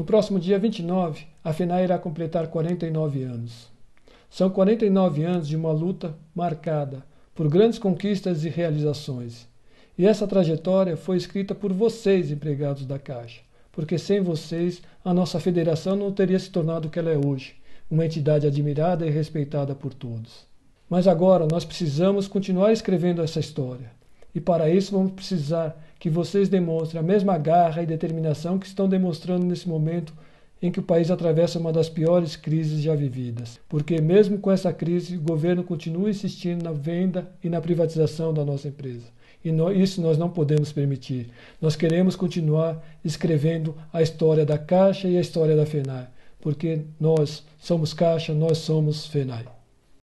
No próximo dia 29, a FENAI irá completar 49 anos. São 49 anos de uma luta marcada por grandes conquistas e realizações. E essa trajetória foi escrita por vocês, empregados da Caixa, porque sem vocês a nossa federação não teria se tornado o que ela é hoje, uma entidade admirada e respeitada por todos. Mas agora nós precisamos continuar escrevendo essa história e para isso vamos precisar que vocês demonstrem a mesma garra e determinação que estão demonstrando nesse momento em que o país atravessa uma das piores crises já vividas. Porque, mesmo com essa crise, o governo continua insistindo na venda e na privatização da nossa empresa. E no, isso nós não podemos permitir. Nós queremos continuar escrevendo a história da Caixa e a história da FENAI, porque nós somos Caixa, nós somos FENAI.